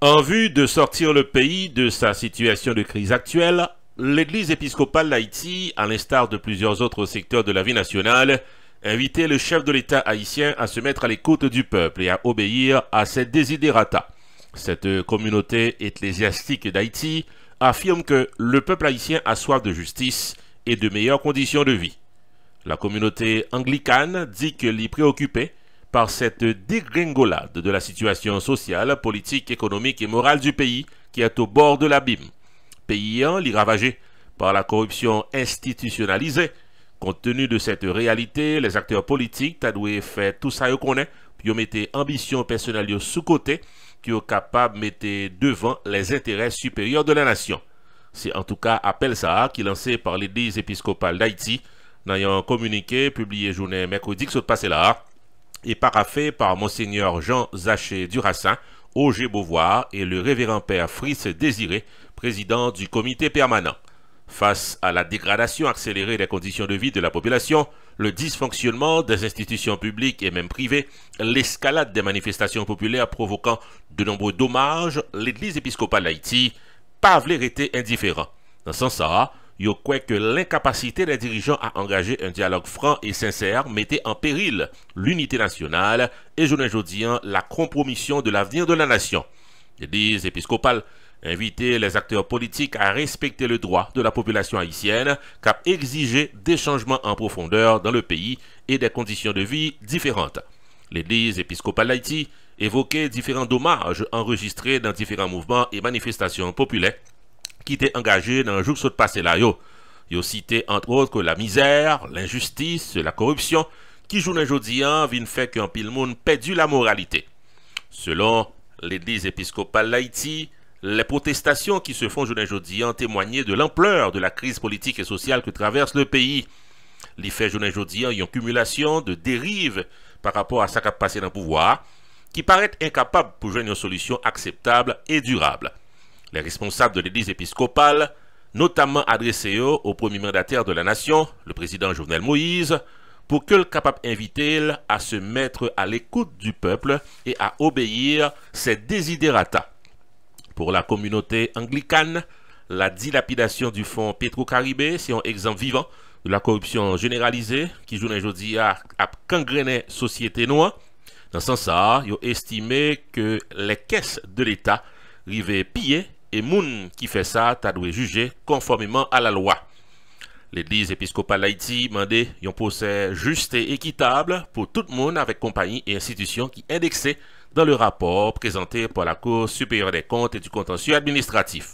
En vue de sortir le pays de sa situation de crise actuelle, l'Église épiscopale d'Haïti, à l'instar de plusieurs autres secteurs de la vie nationale, invitait le chef de l'État haïtien à se mettre à l'écoute du peuple et à obéir à ses désiderata. Cette communauté ecclésiastique d'Haïti affirme que le peuple haïtien a soif de justice et de meilleures conditions de vie. La communauté anglicane dit que l'y préoccupait par cette dégringolade de la situation sociale, politique, économique et morale du pays qui est au bord de l'abîme. Pays en lit ravagé par la corruption institutionnalisée. Compte tenu de cette réalité, les acteurs politiques tadoué fait tout ça qu'on connaît, puis mettez ambition personnelle sous côté, qui est capable mettre devant les intérêts supérieurs de la nation. C'est en tout cas appel ça qui lancé par l'Église épiscopale d'Haïti, n'ayant communiqué publié journée mercredi que ce passé là et paraffé par Mgr Jean Zaché Durassin, Auger Beauvoir et le révérend père Fritz Désiré, président du comité permanent. Face à la dégradation accélérée des conditions de vie de la population, le dysfonctionnement des institutions publiques et même privées, l'escalade des manifestations populaires provoquant de nombreux dommages, l'Église épiscopale d'Haïti, pas était indifférent. Dans ce sens, yo croit que l'incapacité des dirigeants à engager un dialogue franc et sincère mettait en péril l'unité nationale et, je ne hein, la compromission de l'avenir de la nation. L'église épiscopale invitait les acteurs politiques à respecter le droit de la population haïtienne qu'à exiger des changements en profondeur dans le pays et des conditions de vie différentes. L'Église épiscopale d'Haïti évoquait différents dommages enregistrés dans différents mouvements et manifestations populaires qui était engagé dans un jour le passé là. Yo. yo cité entre autres que la misère, l'injustice, la corruption, qui journée aujourd'hui hein, vient fait qu'un pile monde perdu la moralité. Selon l'Église épiscopale d'Haïti, les protestations qui se font aujourd'hui ont hein, témoigné de l'ampleur de la crise politique et sociale que traverse le pays. L'effet journée aujourd'hui est hein, une cumulation de dérives par rapport à sa capacité d'un pouvoir, qui paraît incapable pour joindre une solution acceptable et durable. Les responsables de l'église épiscopale, notamment adressés au premier mandataire de la nation, le président Jovenel Moïse, pour que le capable d'inviter à se mettre à l'écoute du peuple et à obéir ses desiderata. Pour la communauté anglicane, la dilapidation du fonds Petro-Caribé, c'est un exemple vivant de la corruption généralisée qui, jour aujourd'hui, à a société noire. Dans ce sens, ils ont estimé que les caisses de l'État rivaient pillées et moun qui fait ça, ta doit juger conformément à la loi. L'Église épiscopale d'Haïti mandé un procès juste et équitable pour tout le monde avec compagnie et institutions qui indexaient dans le rapport présenté par la Cour supérieure des comptes et du contentieux administratif.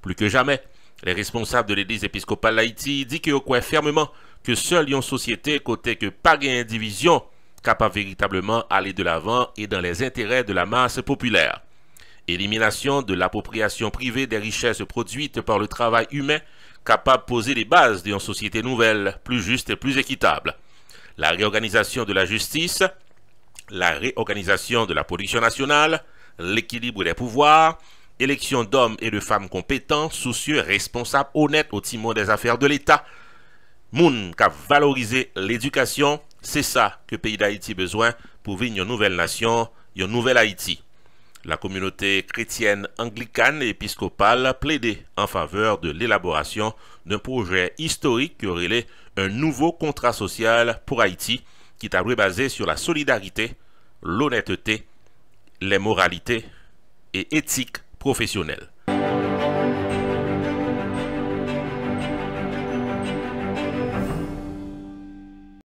Plus que jamais, les responsables de l'Église épiscopale d'Haïti disent qu'ils croient fermement que seule une société côté que par une division capable véritablement aller de l'avant et dans les intérêts de la masse populaire. Élimination de l'appropriation privée des richesses produites par le travail humain capable de poser les bases d'une société nouvelle, plus juste et plus équitable. La réorganisation de la justice, la réorganisation de la production nationale, l'équilibre des pouvoirs, élection d'hommes et de femmes compétents, soucieux, responsables, honnêtes au timon des affaires de l'État. Moun qui valorisé l'éducation, c'est ça que le pays d'Haïti besoin pour vivre une nouvelle nation, une nouvelle Haïti. La communauté chrétienne anglicane et épiscopale plaidé en faveur de l'élaboration d'un projet historique qui aurait un nouveau contrat social pour Haïti qui est basé sur la solidarité, l'honnêteté, les moralités et éthique professionnelle.